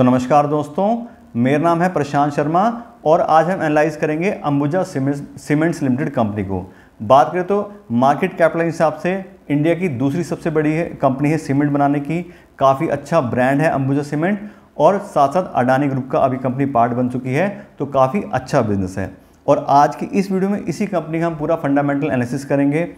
तो नमस्कार दोस्तों मेरा नाम है प्रशांत शर्मा और आज हम एनालाइज करेंगे अंबुजा सीमेंट्स लिमिटेड कंपनी को बात करें तो मार्केट कैपिटल हिसाब से इंडिया की दूसरी सबसे बड़ी है कंपनी है सीमेंट बनाने की काफ़ी अच्छा ब्रांड है अंबुजा सीमेंट और साथ साथ अडानी ग्रुप का अभी कंपनी पार्ट बन चुकी है तो काफ़ी अच्छा बिजनेस है और आज की इस वीडियो में इसी कंपनी का हम पूरा फंडामेंटल एनालिसिस करेंगे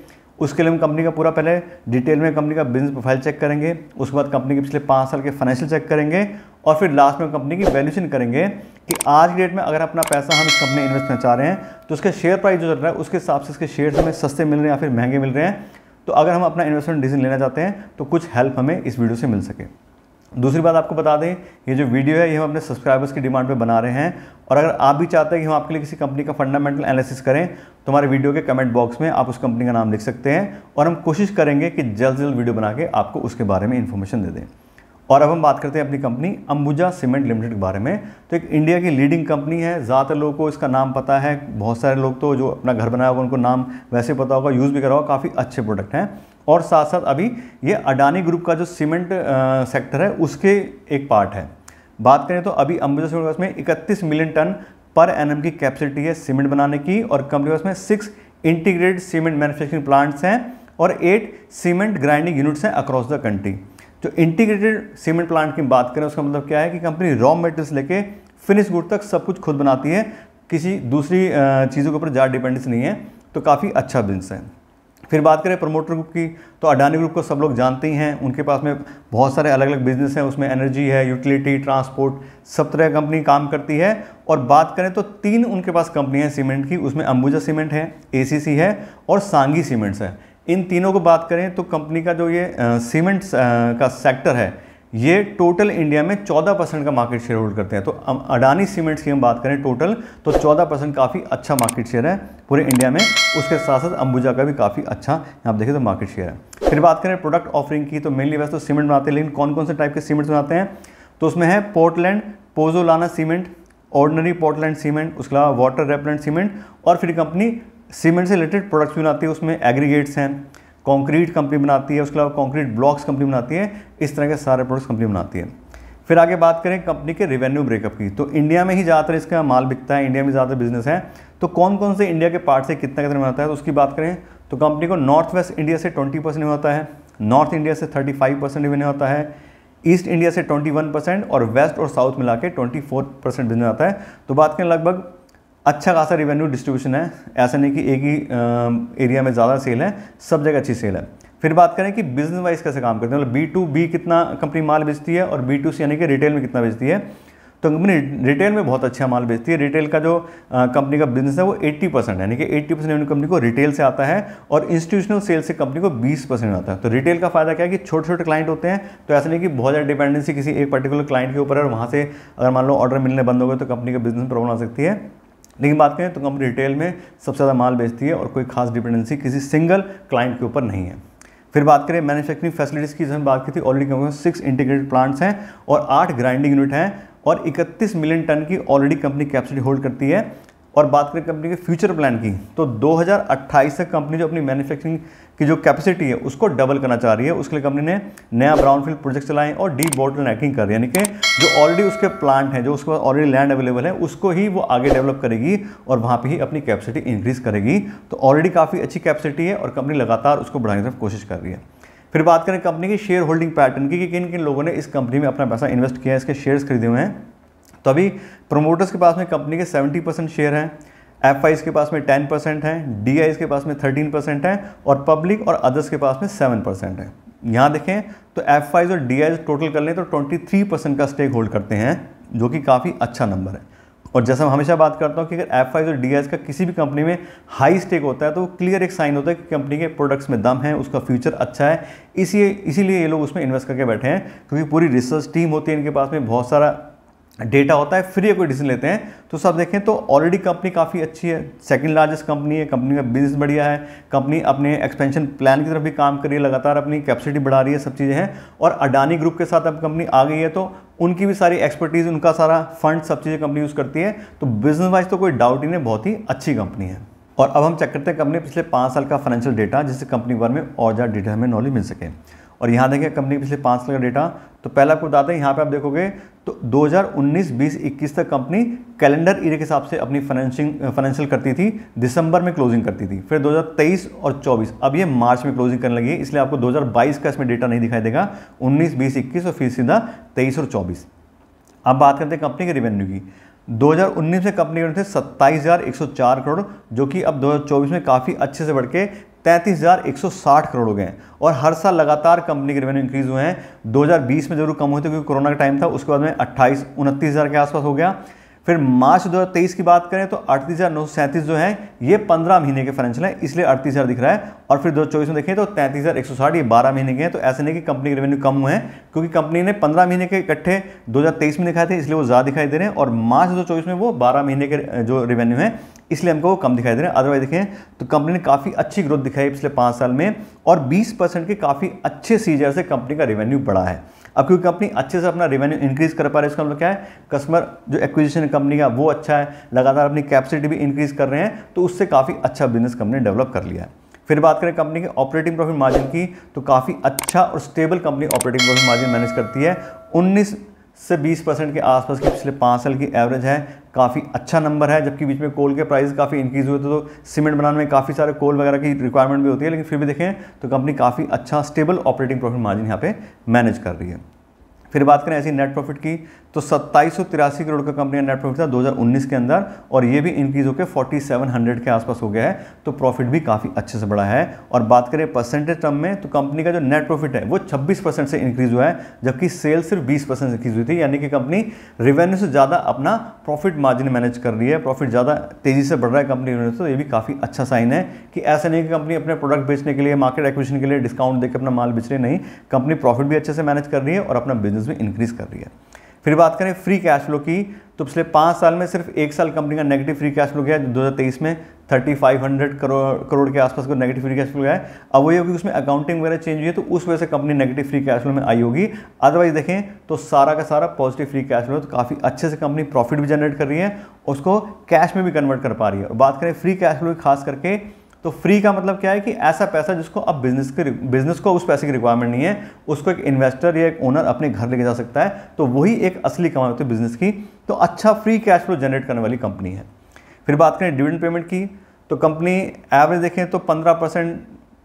उसके लिए हम कंपनी का पूरा पहले डिटेल में कंपनी का बिजनेस प्रोफाइल चेक करेंगे उसके बाद कंपनी के पिछले पाँच साल के फाइनेंशियल चेक करेंगे और फिर लास्ट में कंपनी की वैल्यूशन करेंगे कि आज की डेट में अगर अपना पैसा हम इस कंपनी इन्वेस्ट करना चाह रहे हैं तो उसके शेयर प्राइस जो चल रहा है उसके हिसाब से इसके शेयर हमें सस्ते मिल रहे हैं या फिर महंगे मिल रहे हैं तो अगर हम अपना इन्वेस्टमेंट डिसीजन लेना चाहते हैं तो कुछ हेल्प हमें इस वीडियो से मिल सके दूसरी बात आपको बता दें ये जो वीडियो है ये हम अपने सब्सक्राइबर्स की डिमांड पे बना रहे हैं और अगर आप भी चाहते हैं कि हम आपके लिए किसी कंपनी का फंडामेंटल एनालिसिस करें तो हमारे वीडियो के कमेंट बॉक्स में आप उस कंपनी का नाम लिख सकते हैं और हम कोशिश करेंगे कि जल्द से जल्द वीडियो बना के आपको उसके बारे में इन्फॉर्मेशन दे दें और अब हम बात करते हैं अपनी कंपनी अंबुजा सीमेंट लिमिटेड के बारे में तो एक इंडिया की लीडिंग कंपनी है ज़्यादातर लोगों को इसका नाम पता है बहुत सारे लोग तो जो अपना घर बनाया होगा उनको नाम वैसे पता होगा यूज़ भी करा होगा काफ़ी अच्छे प्रोडक्ट हैं और साथ साथ अभी ये अडानी ग्रुप का जो सीमेंट सेक्टर है उसके एक पार्ट है बात करें तो अभी अंबुजा सीमेंट में 31 मिलियन टन पर एनएम की कैपेसिटी है सीमेंट बनाने की और कंपनी में six integrated cement manufacturing plants हैं और एट सीमेंट ग्राइंडिंग यूनिट्स हैं अक्रॉस द कंट्री जो इंटीग्रेटेड सीमेंट प्लांट की बात करें उसका मतलब क्या है कि कंपनी रॉ मेटेरियल्स लेके फिनिश गुड तक सब कुछ खुद बनाती है किसी दूसरी चीज़ों के ऊपर ज़्यादा डिपेंडेंस नहीं है तो काफ़ी अच्छा बिजनेस है फिर बात करें प्रमोटर ग्रुप की तो अडानी ग्रुप को सब लोग जानते ही हैं उनके पास में बहुत सारे अलग अलग बिजनेस हैं उसमें एनर्जी है यूटिलिटी ट्रांसपोर्ट सब तरह कंपनी काम करती है और बात करें तो तीन उनके पास कंपनी है सीमेंट की उसमें अंबुजा सीमेंट है ए है और सांगी सीमेंट्स है इन तीनों को बात करें तो कंपनी का जो ये सीमेंट्स का सेक्टर है ये टोटल इंडिया में 14 परसेंट का मार्केट शेयर होल्ड करते हैं तो अडानी सीमेंट्स की हम बात करें टोटल तो 14 परसेंट काफ़ी अच्छा मार्केट शेयर है पूरे इंडिया में उसके साथ साथ अंबुजा का भी काफ़ी अच्छा यहाँ आप देखें तो मार्केट शेयर है फिर बात करें प्रोडक्ट ऑफरिंग की तो मेनली वैसे तो सीमेंट बनाते हैं लेकिन कौन कौन से टाइप के सीमेंट्स बनाते हैं तो उसमें है Portland pozzolana cement ordinary Portland cement उसके अलावा वाटर रेपलेंट सीमेंट और फिर कंपनी सीमेंट से रिलेटेड प्रोडक्ट्स भी बनाती है उसमें एग्रीगेट्स हैं कॉन्क्रीट कंपनी बनाती है उसके अलावा कॉन्क्रीट ब्लॉक्स कंपनी बनाती है इस तरह के सारे प्रोडक्ट्स कंपनी बनाती है फिर आगे बात करें कंपनी के रेवेन्यू ब्रेकअप की तो इंडिया में ही ज़्यादातर इसका माल बिकता है इंडिया में ज़्यादातर बिजनेस है तो कौन कौन से इंडिया के पार्ट से कितना कितना बनाता है तो उसकी बात करें तो कंपनी को नॉर्थ वेस्ट इंडिया से ट्वेंटी परसेंट होता है नॉर्थ इंडिया से फाइव परसेंट रिवेन्यू आता है ईस्ट इंडिया से 21 परसेंट और वेस्ट और साउथ मिला के ट्वेंटी फोर बिजनेस आता है तो बात करें लगभग अच्छा खासा रिवेन्यू डिस्ट्रीब्यूशन है ऐसा नहीं कि एक ही एरिया में ज़्यादा सेल है सब जगह अच्छी सेल है फिर बात करें कि बिजनेस वाइज कैसे काम करते हैं मतलब बी टू बी कितना कंपनी माल बेचती है और बी टू सी यानी कि रिटेल में कितना बेचती है तो कंपनी रिटेल में बहुत अच्छा माल बेचती है रिटेल का जो कंपनी का बिजनेस है वो 80 परसेंट यानी कि 80 परसेंट रेवेन्यू कंपनी को रिटेल से आता है और इंस्टीट्यूशनल सेल से कंपनी को 20 परसेंट आता है तो रिटेल का फायदा क्या है कि छोटे छोटे क्लाइंट होते हैं तो ऐसा नहीं कि बहुत ज़्यादा डिपेंडेंसी किसी एक पर्टिकुलर क्लाइंट के ऊपर है और वहाँ से अगर मान लो ऑर्डर मिलने बंद हो गए तो कंपनी का बिजनेस प्रॉब्लम आ सकती है लेकिन बात करें तो कंपनी रिटेल में सबसे ज़्यादा माल बेचती है और कोई खास डिपेंडेंसी किसी सिंगल क्लाइंट के ऊपर नहीं है फिर बात करें मैन्युफैक्चरिंग फैसिलिटीज़ की जिसमें बात की थी already company six integrated plants हैं और आठ ग्राइंडिंग यूनिट हैं और 31 मिलियन टन की ऑलरेडी कंपनी कैपेसिटी होल्ड करती है और बात करें कंपनी के फ्यूचर प्लान की तो 2028 तक कंपनी जो अपनी मैन्युफैक्चरिंग की जो कैपेसिटी है उसको डबल करना चाह रही है उसके लिए कंपनी ने नया ब्राउनफील्ड प्रोजेक्ट चलाए और डी बॉटल नेकिंग कर यानी कि जो ऑलरेडी उसके प्लांट हैं जो उसके ऑलरेडी लैंड अवेलेबल है उसको ही वो आगे डेवलप करेगी और वहाँ पर ही अपनी कैपेसिटी इंक्रीज करेगी तो ऑलरेडी काफ़ी अच्छी कैपेसिटी है और कंपनी लगातार उसको बढ़ाने की कोशिश कर रही है फिर बात करें कंपनी की शेयर होल्डिंग पैटर्न की कि किन किन लोगों ने इस कंपनी में अपना पैसा इन्वेस्ट किया है इसके शेयर्स खरीदे हुए हैं तो अभी प्रोमोटर्स के पास में कंपनी के 70 परसेंट शेयर हैं एफ के पास में 10 परसेंट हैं डी के पास में 13 परसेंट हैं और पब्लिक और अदर्स के पास में 7 परसेंट है यहाँ देखें तो एफ और डी टोटल कर लें तो 23 परसेंट का स्टेक होल्ड करते हैं जो कि काफ़ी अच्छा नंबर है और जैसा मैं हमेशा बात करता हूँ कि अगर एफ और डी का किसी भी कंपनी में हाई स्टेक होता है तो वो क्लियर एक साइन होता है कि कंपनी के प्रोडक्ट्स में दम है उसका फ्यूचर अच्छा है इसी इसीलिए ये लोग उसमें इन्वेस्ट करके बैठे हैं क्योंकि पूरी रिसर्च टीम होती है इनके पास में बहुत सारा डेटा होता है फ्री कोई डिसीजन लेते हैं तो सब देखें तो ऑलरेडी कंपनी काफ़ी अच्छी है सेकंड लार्जेस्ट कंपनी है कंपनी का बिजनेस बढ़िया है कंपनी अपने एक्सपेंशन प्लान की तरफ भी काम कर रही है लगातार अपनी कैपेसिटी बढ़ा रही है सब चीज़ें हैं और अडानी ग्रुप के साथ अब कंपनी आ गई है तो उनकी भी सारी एक्सपर्टीज़ उनका सारा फंड सब चीज़ें कंपनी यूज़ करती है तो बिजनेस वाइज तो कोई डाउट ही नहीं बहुत ही अच्छी कंपनी है और अब हम चेक करते हैं कंपनी पिछले पाँच साल का फाइनेंशियल डेटा जिससे कंपनी के बारे में और ज़्यादा डिटेल हमें नॉलेज मिल सके और यहाँ देखें कंपनी पिछले पाँच साल का डेटा तो पहला आपको बताते हैं यहाँ पे आप देखोगे तो 2019 20 21 तक कंपनी कैलेंडर ईयर के हिसाब से अपनी फाइनेंशिंग फाइनेंशियल करती थी दिसंबर में क्लोजिंग करती थी फिर 2023 और 24 अब ये मार्च में क्लोजिंग करने लगी है इसलिए आपको 2022 का इसमें डेटा नहीं दिखाई देगा 19 20 21 और फिर सीधा 23 और 24 अब बात करते हैं कंपनी के रेवेन्यू की 2019 में कंपनी के थे सत्ताईस करोड़ जो कि अब 2024 में काफ़ी अच्छे से बढ़ के तैंतीस करोड़ हो गए हैं और हर साल लगातार कंपनी के रेवेन्यू इंक्रीज हुए हैं 2020 में जरूर कम हुए थे क्योंकि कोरोना का टाइम था उसके बाद में अट्ठाईस उनतीस के आसपास हो गया फिर मार्च 2023 की बात करें तो अड़तीस हज़ार जो है ये 15 महीने के फाइनेंशियल हैं इसलिए अड़तीस हज़ार दिख रहा है और फिर 2024 में देखें तो तैंतीस हज़ार एक सौ साठ ये बारह महीने के हैं तो ऐसे नहीं कि कंपनी के रेवेन्यू कम हुए हैं क्योंकि कंपनी ने 15 महीने के इकट्ठे 2023 में दिखाए थे इसलिए वो ज़्यादा दिखाई दे रहे हैं और मार्च दो में वो बारह महीने के जो रेवेन्यू है इसलिए हमको वो कम दिखाई दे रहे हैं अदरवाइज देखें तो कंपनी ने काफ़ी अच्छी ग्रोथ दिखाई पिछले पाँच साल में और बीस के काफ़ी अच्छे सीजर से कंपनी का रेवेन्यू बढ़ा है अब क्योंकि कंपनी अच्छे से अपना रेवेन्यू इंक्रीज़ कर पा रही है इसका मतलब क्या है कस्टमर जो एक्विजिशन कंपनी का वो अच्छा है लगातार अपनी कैपेसिटी भी इंक्रीज़ कर रहे हैं तो उससे काफ़ी अच्छा बिजनेस कंपनी ने डेवलप कर लिया है फिर बात करें कंपनी के ऑपरेटिंग प्रॉफिट मार्जिन की तो काफ़ी अच्छा और stable company operating profit margin manage करती है उन्नीस से 20 परसेंट के आसपास की पिछले पाँच साल की एवरेज है काफ़ी अच्छा नंबर है जबकि बीच में कोल के प्राइस काफ़ी इंक्रीज़ हुए थे तो सीमेंट बनाने में काफ़ी सारे कोल वगैरह की रिक्वायरमेंट भी होती है लेकिन फिर भी देखें तो कंपनी काफ़ी अच्छा स्टेबल ऑपरेटिंग प्रॉफिट मार्जिन यहाँ पे मैनेज कर रही है फिर बात करें ऐसी नेट प्रॉफिट की तो सत्ताईस करोड़ का कंपनी का नेट प्रॉफिट था 2019 के अंदर और ये भी इंक्रीज होकर 4700 के आसपास हो गया है तो प्रॉफिट भी काफ़ी अच्छे से बढ़ा है और बात करें परसेंटेज टर्म में तो कंपनी का जो नेट प्रॉफिट है वो 26 परसेंट से इंक्रीज हुआ है जबकि सेल सिर्फ 20 परसेंट इंक्रीज हुई थी यानी कि कंपनी रेवेन्यू से ज़्यादा अपना प्रॉफिट मार्जिन मैनेज कर रही है प्रॉफिट ज़्यादा तेज़ी से बढ़ रहा है कंपनी तो ये भी काफ़ी अच्छा साइन है कि ऐसा नहीं कि कंपनी अपने प्रोडक्ट बेचने के लिए मार्केट एक्विशन के लिए डिस्काउंट देकर अपना माल बेच रही नहीं कंपनी प्रॉफिट भी अच्छे से मैनेज कर रही है और अपना बिजनेस परसेंटेज में इंक्रीज़ कर रही है फिर बात करें फ्री कैश फ्लो की तो पिछले पाँच साल में सिर्फ एक साल कंपनी का नेगेटिव फ्री कैश फ्लो गया दो हज़ार तेईस में थर्टी हंड्रेड करोड़ करोड़ के आसपास का नेगेटिव फ्री कैश फ्लो गया है अब वही होगी उसमें अकाउंटिंग वगैरह चेंज हुई है तो उस वजह से company negative free cash flow में आई होगी अदरवाइज देखें तो सारा का सारा पॉजिटिव फ्री कैश फ्लो तो काफ़ी अच्छे से कंपनी प्रॉफिट भी जनरेट कर रही है उसको कैश में भी कन्वर्ट कर पा रही है और बात करें फ्री कैश फ्लो की खास करके तो फ्री का मतलब क्या है कि ऐसा पैसा जिसको अब बिजनेस के बिजनेस को उस पैसे की रिक्वायरमेंट नहीं है उसको एक इन्वेस्टर या एक ओनर अपने घर लेके जा सकता है तो वही एक असली कमाई होती है बिजनेस की तो अच्छा फ्री कैश फ्लो जनरेट करने वाली कंपनी है फिर बात करें डिविडेंड पेमेंट की तो कंपनी एवरेज देखें तो पंद्रह परसेंट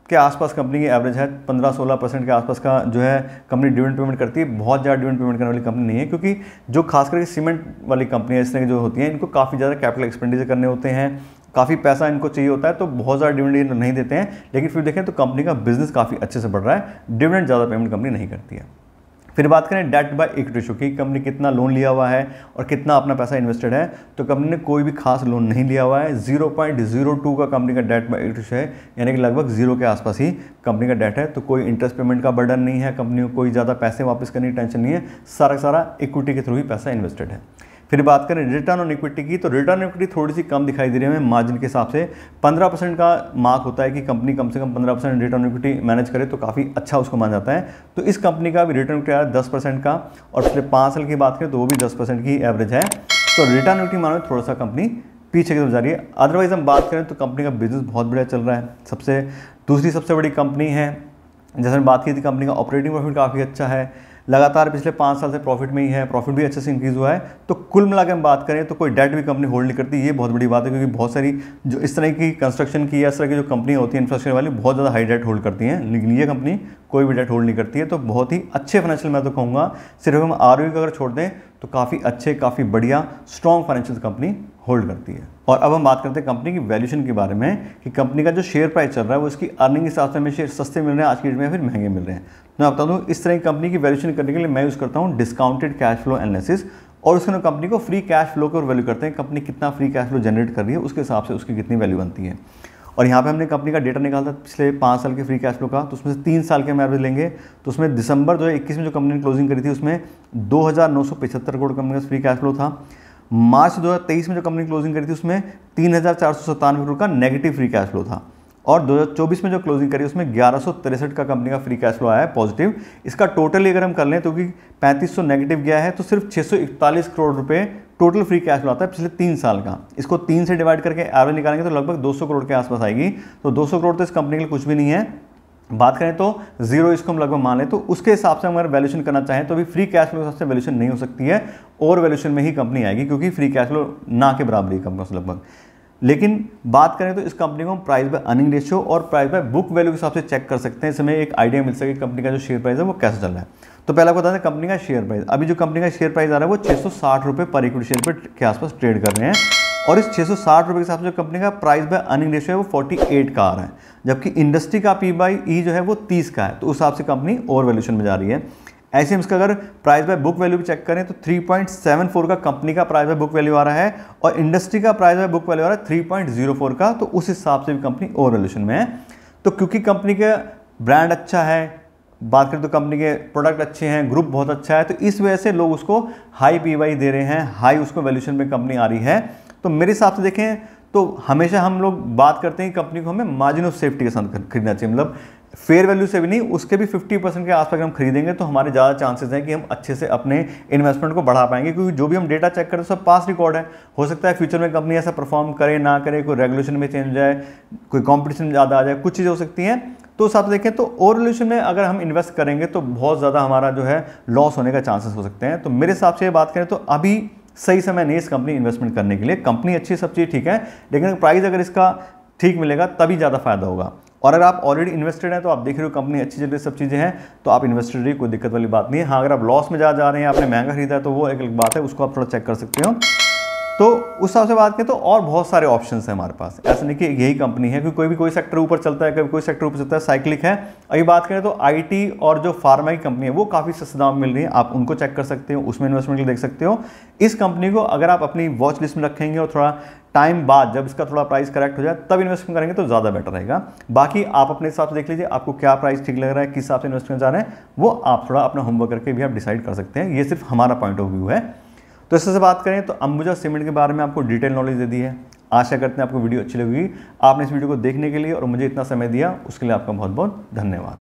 के आसपास कंपनी की एवरेज है पंद्रह सोलह परसेंट के आसपास का जो है कंपनी डिविडेंड पेमेंट करती है बहुत ज़्यादा डिविडेंड पेमेंट करने वाली कंपनी नहीं है क्योंकि जो खास करके सीमेंट वाली कंपनियाँ इस तरह की जो होती हैं इनको काफ़ी ज़्यादा कैपिटल एक्सपेंडिचर करने होते हैं काफ़ी पैसा इनको चाहिए होता है तो बहुत ज़्यादा डिविडेंड नहीं देते हैं लेकिन फिर देखें तो कंपनी का बिजनेस काफ़ी अच्छे से बढ़ रहा है डिविडेंड ज़्यादा पेमेंट कंपनी नहीं करती है फिर बात करें डेट बाय इक्विटी रेशो की कंपनी कितना लोन लिया हुआ है और कितना अपना पैसा इन्वेस्टेड है तो कंपनी ने कोई भी खास लोन नहीं लिया हुआ है 0.02 का कंपनी का डेट बाय इक्विटी है यानी कि लगभग जीरो के आसपास ही कंपनी का डेट है तो कोई इंटरेस्ट पेमेंट का बर्डन नहीं है कंपनी को कोई ज़्यादा पैसे वापस करने की टेंशन नहीं है सारा सारा इक्विटी के थ्रू ही पैसा इन्वेस्टेड है फिर बात करें रिटर्न ऑन इक्विटी की तो रिटर्न इक्विटी थोड़ी सी कम दिखाई दे रही है हमें मार्जिन के हिसाब से 15 परसेंट का मार्क होता है कि कंपनी कम से कम 15 percent return on equity manage करे तो काफ़ी अच्छा उसको माना जाता है तो इस कंपनी का भी रिटर्न इक्विटी आया दस परसेंट का और पिछले पाँच साल की बात करें तो वो भी दस परसेंट की एवरेज है तो रिटर्न इक्विटी मानो थोड़ा सा कंपनी पीछे की तरफ जा रही है अदरवाइज हम बात करें तो कंपनी का बिजनेस बहुत बढ़िया चल रहा है सबसे दूसरी सबसे बड़ी कंपनी है जैसे हमने बात की थी कंपनी का ऑपरेटिंग प्रॉफिट काफ़ी अच्छा है लगातार पिछले पाँच साल से प्रॉफिट में ही है प्रॉफिट भी अच्छे से इंक्रीज़ हुआ है तो कुल मिलाकर हम बात करें तो कोई डेट भी कंपनी होल्ड नहीं करती ये बहुत बड़ी बात है क्योंकि बहुत सारी जो इस तरह की कंस्ट्रक्शन की या इस तरह की जो कंपनी होती है इंफ्रास्ट्रक्चर वाली बहुत ज़्यादा हाई डेट होल्ड करती हैं लेकिन ये कंपनी कोई भी डेट होल्ड नहीं करती है तो बहुत ही अच्छे फाइनेंशियल मैं तो कहूँगा सिर्फ हम आर e को अगर छोड़ दें तो काफ़ी अच्छे काफ़ी बढ़िया स्ट्रॉन्ग फाइनेंशियल कंपनी होल्ड करती है और अब हम बात करते हैं कंपनी की वैल्यूशन के बारे में कि कंपनी का जो शेयर प्राइस चल रहा है वो इसकी अर्निंग के हिसाब से हमें शेयर सस्ते मिल रहे हैं आज की डेट में फिर महंगे मिल रहे हैं तो मैं बता दूँ इस तरह की कंपनी की वैल्यूशन करने के लिए मैं यूज़ करता हूँ डिस्काउंटेड कैश फ्लो एनालिसिस और उसके कंपनी को फ्री कैश फ्लो की ओर वैल्यू करते हैं कंपनी कितना फ्री कैश फ्लो जनरेट कर रही है उसके हिसाब से उसकी कितनी वैल्यू बनती है और यहाँ पे हमने कंपनी का डेटा निकाला था पिछले पाँच साल के फ्री कैश फ्लो का तो उसमें से तीन साल के हम एवरेज लेंगे तो उसमें दिसंबर जो है इक्कीस में जो कंपनी ने क्लोजिंग करी थी उसमें दो करोड़ कंपनी का फ्री कैश फ्लो था मार्च 2023 में जो कंपनी क्लोजिंग करी थी उसमें तीन हज़ार चार सौ सत्तानवे करोड़ का नेगेटिव फ्री कैश फ्लो था और 2024 में जो क्लोजिंग करी उसमें ग्यारह का कंपनी का फ्री कैश फ्लो आया है पॉजिटिव इसका टोटल अगर हम कर लें तो कि 3500 नेगेटिव गया है तो सिर्फ 641 करोड़ रुपए टोटल फ्री कैश फ्लो आता है पिछले तीन साल का इसको तीन से डिवाइड करके एवरेज निकालेंगे तो लगभग 200 करोड़ के आसपास आएगी तो 200 करोड़ तो इस कंपनी के लिए कुछ भी नहीं है बात करें तो जीरो इसको हम लगभग मान लें तो उसके हिसाब से हम अगर वैल्यूशन करना चाहें तो भी फ्री कैश फ्लो के हिसाब से वैल्यूशन नहीं हो सकती है और वैल्यूशन में ही कंपनी आएगी क्योंकि फ्री कैश फ्लो ना के बराबर ही कंपनी लगभग लेकिन बात करें तो इस कंपनी को हम प्राइस बाय अर्निंग रेशियो और प्राइस बाय बुक वैल्यू के हिसाब से चेक कर सकते हैं इसमें एक आइडिया मिल सके कंपनी का जो शेयर प्राइस है वो कैसे चल रहा है तो पहला आपको बता दें कंपनी का शेयर प्राइस अभी जो कंपनी का शेयर प्राइस आ रहा है वो छः सौ साठ रुपये पर इक्विटी शेयर पर के आसपास ट्रेड कर रहे हैं और इस छः सौ साठ रुपये के हिसाब से कंपनी का प्राइस बाय अर्निंग रेशियो है वो फोर्टी एट का आ रहा है जबकि इंडस्ट्री का पी बाई ई जो है वो तीस का है तो उस हिसाब से कंपनी ओवर वैल्यूशन में जा रही है ऐसे में इसका अगर प्राइस बाय बुक वैल्यू भी चेक करें तो 3.74 का कंपनी का प्राइस बाय बुक वैल्यू आ रहा है और इंडस्ट्री का प्राइस बाय बुक वैल्यू आ रहा है थ्री का तो उस हिसाब से भी कंपनी ओवर वैल्यूशन में है तो क्योंकि कंपनी का ब्रांड अच्छा है बात करें तो कंपनी के प्रोडक्ट अच्छे हैं ग्रुप बहुत अच्छा है तो इस वजह से लोग उसको हाई पी e दे रहे हैं हाई उसको वैल्यूशन में कंपनी आ रही है तो मेरे हिसाब से देखें तो हमेशा हम लोग बात करते हैं कंपनी को हमें मार्जिन ऑफ सेफ्टी के साथ खरीदना चाहिए मतलब फेयर वैल्यू से भी नहीं उसके भी 50 परसेंट के आसपास हम खरीदेंगे तो हमारे ज़्यादा चांसेस हैं कि हम अच्छे से अपने इन्वेस्टमेंट को बढ़ा पाएंगे क्योंकि जो भी हम डेटा चेक करते हैं सब पास रिकॉर्ड है हो सकता है फ्यूचर में कंपनी ऐसा परफॉर्म करे ना करे कोई रेगुलेशन में चेंज हो जाए कोई कॉम्पिटिशन ज़्यादा आ जाए कुछ चीज़ें हो सकती हैं तो उस देखें तो ओवर वैल्यूशन में अगर हम इन्वेस्ट करेंगे तो बहुत ज़्यादा हमारा जो है लॉस होने का चांसेस हो सकते हैं तो मेरे हिसाब से बात करें तो अभी सही समय नहीं इस कंपनी इन्वेस्टमेंट करने के लिए कंपनी अच्छी सब चीज़ ठीक है लेकिन प्राइस अगर इसका ठीक मिलेगा तभी ज़्यादा फायदा होगा और अगर आप ऑलरेडी इन्वेस्टेड हैं तो आप देख रहे हो कंपनी अच्छी चल रही सब चीज़ें हैं तो आप इन्वेस्टेड रही कोई दिक्कत वाली बात नहीं है हाँ अगर आप लॉस में जा जा रहे हैं आपने महंगा खरीदा है तो वो एक अलग बात है उसको आप थोड़ा चेक कर सकते हो तो उस हिसाब से बात करें तो और बहुत सारे ऑप्शन हैं हमारे पास ऐसा नहीं कि यही कंपनी है क्योंकि कोई भी कोई सेक्टर ऊपर चलता है कभी कोई सेक्टर ऊपर चलता है साइक्लिक है अभी बात करें तो आईटी और जो फार्मा की कंपनी है वो काफ़ी सस्ते दाम मिल रही है आप उनको चेक कर सकते हो उसमें इन्वेस्टमेंट देख सकते हो इस कंपनी को अगर आप अपनी वॉच लिस्ट में रखेंगे और थोड़ा टाइम बाद जब इसका थोड़ा प्राइस करेक्ट हो जाए तब इन्वेस्टमेंट करेंगे तो ज़्यादा बेटर रहेगा बाकी आप अपने हिसाब से देख लीजिए आपको क्या प्राइस ठीक लग रहा है किस हिसाब से इन्वेस्टमेंट जा रहे हैं वो आप थोड़ा अपना होमवर्क करके भी आप डिसाइड कर सकते हैं ये सिर्फ हमारा पॉइंट ऑफ व्यू है तो इससे से बात करें तो अंबुजा सीमेंट के बारे में आपको डिटेल नॉलेज दे दी है आशा करते हैं आपको वीडियो अच्छी लगेगी आपने इस वीडियो को देखने के लिए और मुझे इतना समय दिया उसके लिए आपका बहुत बहुत धन्यवाद